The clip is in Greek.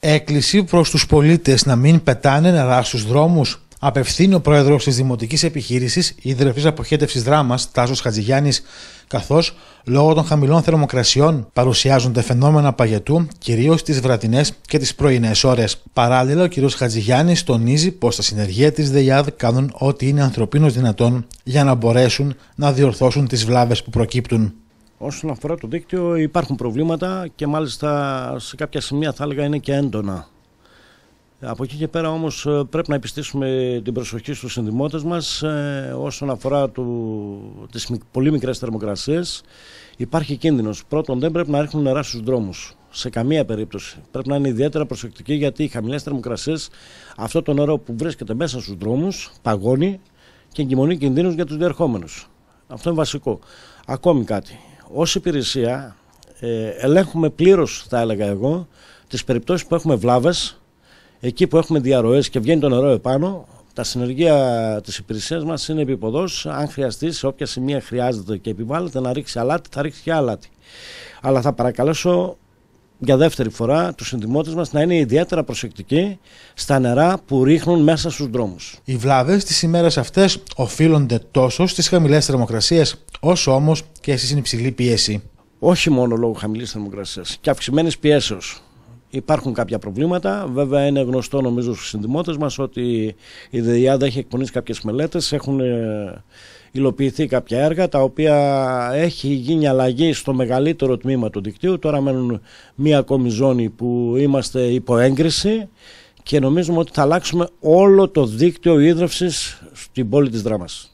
Έκκληση προς τους πολίτες να μην πετάνε νερά στους δρόμους. Απευθύνει ο πρόεδρος της Δημοτικής Επιχείρησης Ιδρυφή Αποχέτευσης Δράμας, Τάσος Χατζηγιάννης, καθώς λόγω των χαμηλών θερμοκρασιών παρουσιάζονται φαινόμενα παγετού, κυρίως τις βραδινές και τις πρωινές ώρες. Παράλληλα, ο κ. Χατζηγιάννης τονίζει πως τα συνεργεία της ΔΕΙΑΔ κάνουν ό,τι είναι ανθρωπίνως δυνατόν για να μπορέσουν να διορθώσουν τις βλάβες που προκύπτουν. Όσον αφορά το δίκτυο υπάρχουν προβλήματα και μάλιστα σε κάποια σημεία θα έλεγα είναι και έντονα. Από εκεί και πέρα όμως ε, πρέπει να επιστήσουμε την προσοχή στους συνδημότες μας ε, όσον αφορά του, τις πολύ μικρές θερμοκρασίες υπάρχει κίνδυνος. Πρώτον δεν πρέπει να έρχουν νερά στους δρόμους σε καμία περίπτωση. Πρέπει να είναι ιδιαίτερα προσεκτική γιατί οι χαμηλές θερμοκρασίες αυτό το νερό που βρίσκεται μέσα στους δρόμους παγώνει και εγκυμονεί κινδύνους για τους διερχόμενους. Αυτό είναι βασικό. Ακόμη κάτι ως υπηρεσία ε, ελέγχουμε πλήρως θα έλεγα εγώ τις περιπτώσεις που έχουμε βλάβες εκεί που έχουμε διαρροές και βγαίνει το νερό επάνω τα συνεργεία της υπηρεσίας μας είναι επιποδός αν χρειαστεί σε όποια σημεία χρειάζεται και επιβάλλεται να ρίξει αλάτι θα ρίξει και αλάτι αλλά θα παρακαλέσω για δεύτερη φορά τους συνδημότες μας να είναι ιδιαίτερα προσεκτικοί στα νερά που ρίχνουν μέσα στους δρόμους. Οι βλάβες τις ημέρες αυτές οφείλονται τόσο στις χαμηλές θερμοκρασίες, όσο όμως και στην υψηλή πίεση. Όχι μόνο λόγω χαμηλής θερμοκρασίας και αυξημένης πιέσεως. Υπάρχουν κάποια προβλήματα. Βέβαια, είναι γνωστό νομίζω στους συνδημότες μας ότι η ΔΕΙΑΔΑ έχει εκπονήσει κάποιες μελέτες, έχουν ε, υλοποιηθεί κάποια έργα τα οποία έχει γίνει αλλαγή στο μεγαλύτερο τμήμα του δικτύου. Τώρα μένουν μία ακόμη ζώνη που είμαστε υπό έγκριση και νομίζουμε ότι θα αλλάξουμε όλο το δίκτυο ίδρυυσης στην πόλη της Δράμας.